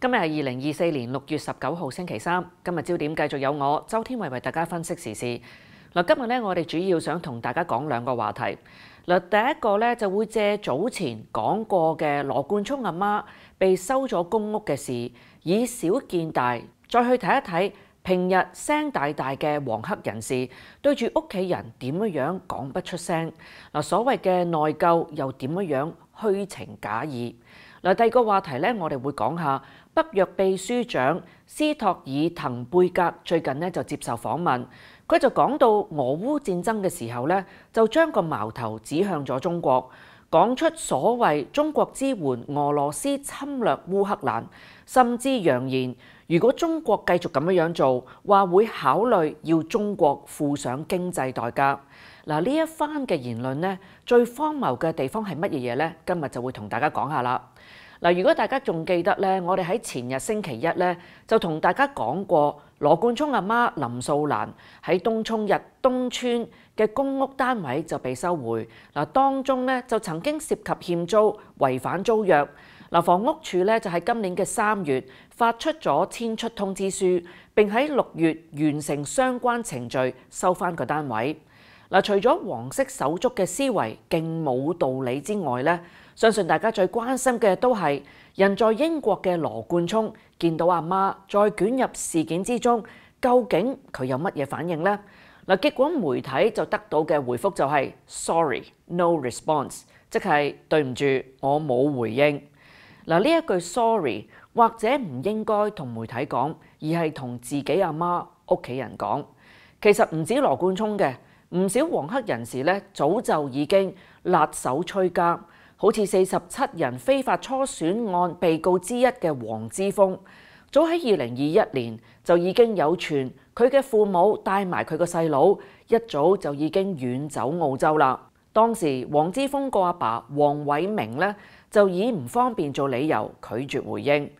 今日系二零二四年六月十九号星期三。今日焦点继续有我周天慧为大家分析时事。嗱，今日咧我哋主要想同大家讲两个话题。嗱，第一个咧就会借早前讲过嘅罗冠聪阿妈被收咗公屋嘅事，以小见大，再去睇一睇平日声大大嘅黄黑人士，对住屋企人点样样讲不出声。嗱，所谓嘅内疚又点样样虚情假意？嚟第個話題咧，我哋會講下北約秘書長斯托爾滕貝格最近咧就接受訪問，佢就講到俄烏戰爭嘅時候咧，就將個矛頭指向咗中國，講出所謂中國支援俄羅斯侵略烏克蘭，甚至揚言如果中國繼續咁樣做，話會考慮要中國付上經濟代價。嗱，呢一番嘅言論呢，最荒謬嘅地方係乜嘢嘢呢？今日就會同大家講下啦。嗱，如果大家仲記得呢，我哋喺前日星期一呢，就同大家講過，羅冠聰阿媽林素蘭喺東涌日東村嘅公屋單位就被收回嗱，當中呢，就曾經涉及欠租、違反租約嗱，房屋署呢，就喺今年嘅三月發出咗遷出通知書，並喺六月完成相關程序收翻個單位。嗱，除咗黃色手足嘅思維勁冇道理之外咧，相信大家最關心嘅都係人在英國嘅羅冠聰見到阿媽再卷入事件之中，究竟佢有乜嘢反應呢？嗱，結果媒體就得到嘅回覆就係 sorry no response，即係對唔住我冇回應嗱。呢一句 sorry 或者唔應該同媒體講，而係同自己阿媽屋企人講。其實唔止羅冠聰嘅。唔少黄黑人士咧，早就已经勒手催家，好似四十七人非法初选案被告之一嘅黄之峰，早喺二零二一年就已经有传佢嘅父母带埋佢个细佬，一早就已经远走澳洲啦。当时黄之峰个阿爸黄伟明咧就以唔方便做理由拒绝回应。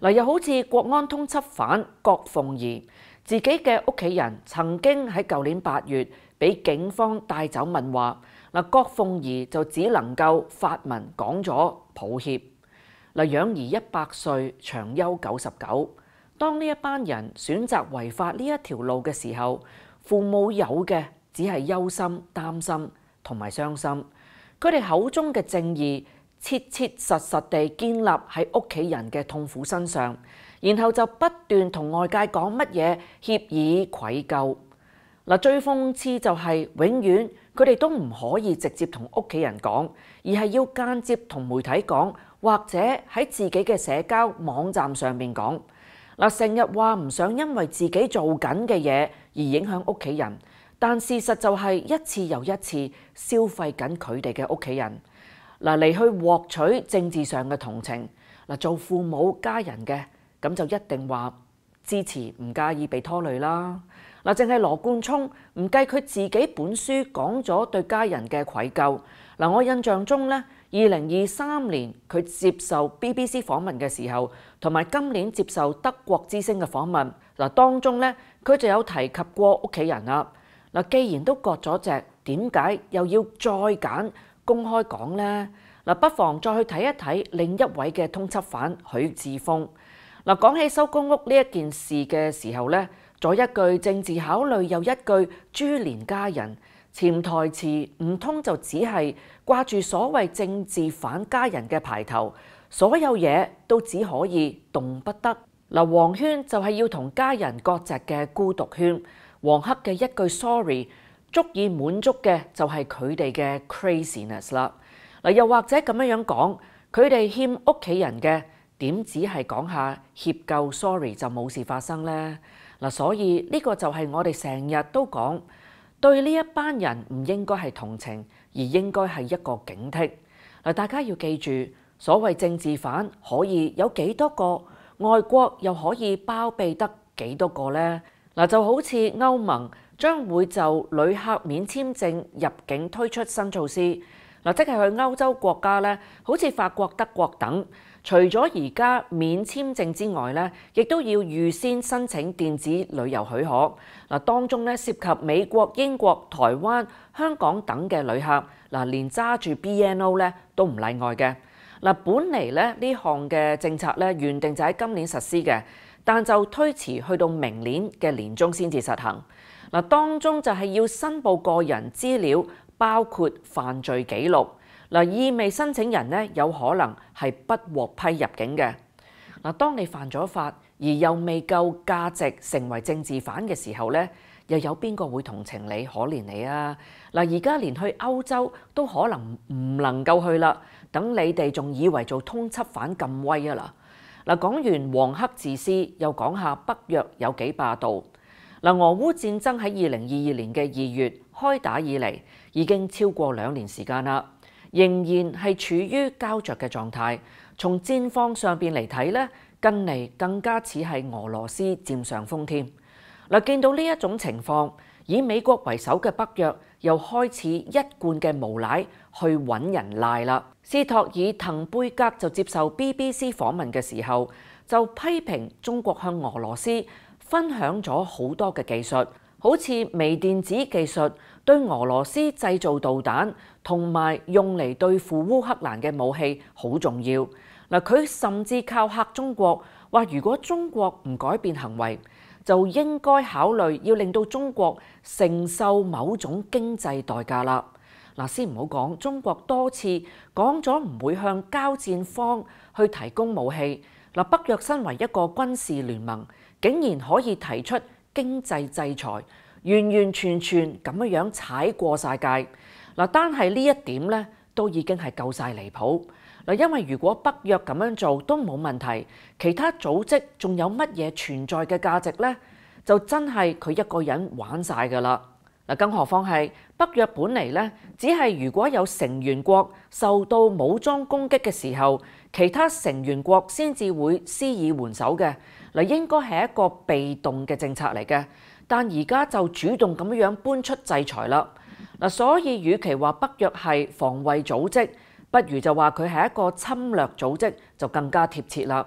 嗱，又好似国安通缉犯郭凤仪，自己嘅屋企人曾经喺旧年八月。俾警方帶走問話，嗱郭鳳儀就只能夠發文講咗抱歉。嗱養兒一百歲，長憂九十九。當呢一班人選擇違法呢一條路嘅時候，父母有嘅只係憂心、擔心同埋傷心。佢哋口中嘅正義，切切實實地建立喺屋企人嘅痛苦身上，然後就不斷同外界講乜嘢協議愧疚。嗱，最諷刺就係永遠佢哋都唔可以直接同屋企人講，而係要間接同媒體講，或者喺自己嘅社交網站上面講。嗱，成日話唔想因為自己做緊嘅嘢而影響屋企人，但事實就係一次又一次消費緊佢哋嘅屋企人。嗱，嚟去獲取政治上嘅同情。嗱，做父母家人嘅咁就一定話。支持唔介意被拖累啦。嗱，淨係羅冠聰唔計佢自己本書講咗對家人嘅愧疚。嗱，我印象中咧，二零二三年佢接受 BBC 訪問嘅時候，同埋今年接受德國之星嘅訪問，嗱當中咧佢就有提及過屋企人啦。嗱，既然都割咗隻，點解又要再揀公開講呢？嗱，不妨再去睇一睇另一位嘅通緝犯許志峰。嗱，講起收公屋呢一件事嘅時候呢，左一句政治考慮，又一句株連家人，潛台詞唔通就只係掛住所謂政治反家人嘅牌頭，所有嘢都只可以動不得。嗱，黃圈就係要同家人割席嘅孤獨圈，黃黑嘅一句 sorry 足以滿足嘅就係佢哋嘅 craziness 啦。嗱，又或者咁樣樣講，佢哋欠屋企人嘅。點只係講下協救，sorry 就冇事發生呢？嗱，所以呢個就係我哋成日都講對呢一班人唔應該係同情，而應該係一個警惕。嗱，大家要記住，所謂政治犯可以有幾多個，外國又可以包庇得幾多個呢？嗱，就好似歐盟將會就旅客免簽證入境推出新措施嗱，即係去歐洲國家咧，好似法國、德國等。除咗而家免簽證之外咧，亦都要預先申請電子旅遊許可。嗱，當中咧涉及美國、英國、台灣、香港等嘅旅客，嗱，連揸住 BNO 咧都唔例外嘅。嗱，本嚟咧呢項嘅政策咧原定就喺今年實施嘅，但就推遲去到明年嘅年中先至實行。嗱，當中就係要申報個人資料，包括犯罪記錄。嗱，意味申請人咧有可能係不獲批入境嘅嗱。當你犯咗法而又未夠價值成為政治犯嘅時候咧，又有邊個會同情你、可憐你啊？嗱，而家連去歐洲都可能唔能夠去啦。等你哋仲以為做通緝犯咁威啊啦嗱。講完黃黑自私，又講下北約有幾霸道嗱。俄烏戰爭喺二零二二年嘅二月開打以嚟已經超過兩年時間啦。仍然係處於膠着嘅狀態。從戰況上邊嚟睇咧，近嚟更加似係俄羅斯佔上風添。嗱，見到呢一種情況，以美國為首嘅北約又開始一貫嘅無賴去揾人賴啦。斯托爾滕貝格就接受 BBC 訪問嘅時候，就批評中國向俄羅斯分享咗好多嘅技術，好似微電子技術。对俄罗斯制造导弹同埋用嚟对付乌克兰嘅武器好重要。嗱，佢甚至靠吓中国，话如果中国唔改变行为，就应该考虑要令到中国承受某种经济代价啦。嗱，先唔好讲，中国多次讲咗唔会向交战方去提供武器。嗱，北约身为一个军事联盟，竟然可以提出经济制裁。完完全全咁樣踩過晒界嗱，單係呢一點呢，都已經係夠晒離譜嗱。因為如果北約咁樣做都冇問題，其他組織仲有乜嘢存在嘅價值呢？就真係佢一個人玩晒噶啦嗱。更何況係北約本嚟呢，只係如果有成員國受到武裝攻擊嘅時候，其他成員國先至會施以援手嘅嗱，應該係一個被動嘅政策嚟嘅。但而家就主動咁樣搬出制裁啦，嗱，所以與其話北約係防衛組織，不如就話佢係一個侵略組織就更加貼切啦。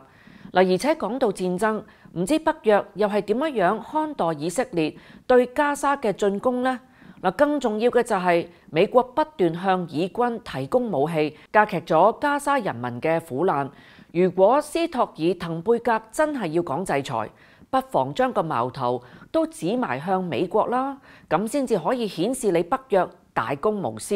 嗱，而且講到戰爭，唔知北約又係點樣看待以色列對加沙嘅進攻呢？嗱，更重要嘅就係美國不斷向以軍提供武器，加劇咗加沙人民嘅苦難。如果斯托爾滕貝格真係要講制裁，不妨將個矛頭都指埋向美國啦，咁先至可以顯示你北約大公無私，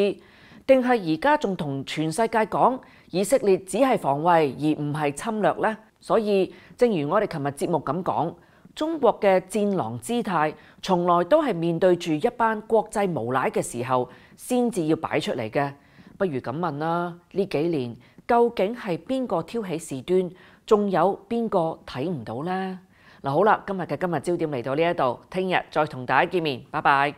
定係而家仲同全世界講以色列只係防衛而唔係侵略呢？所以正如我哋琴日節目咁講，中國嘅戰狼姿態從來都係面對住一班國際無賴嘅時候先至要擺出嚟嘅。不如咁問啦，呢幾年究竟係邊個挑起事端，仲有邊個睇唔到呢？嗱好啦，今日嘅今日焦点嚟到呢一度，聽日再同大家見面，拜拜。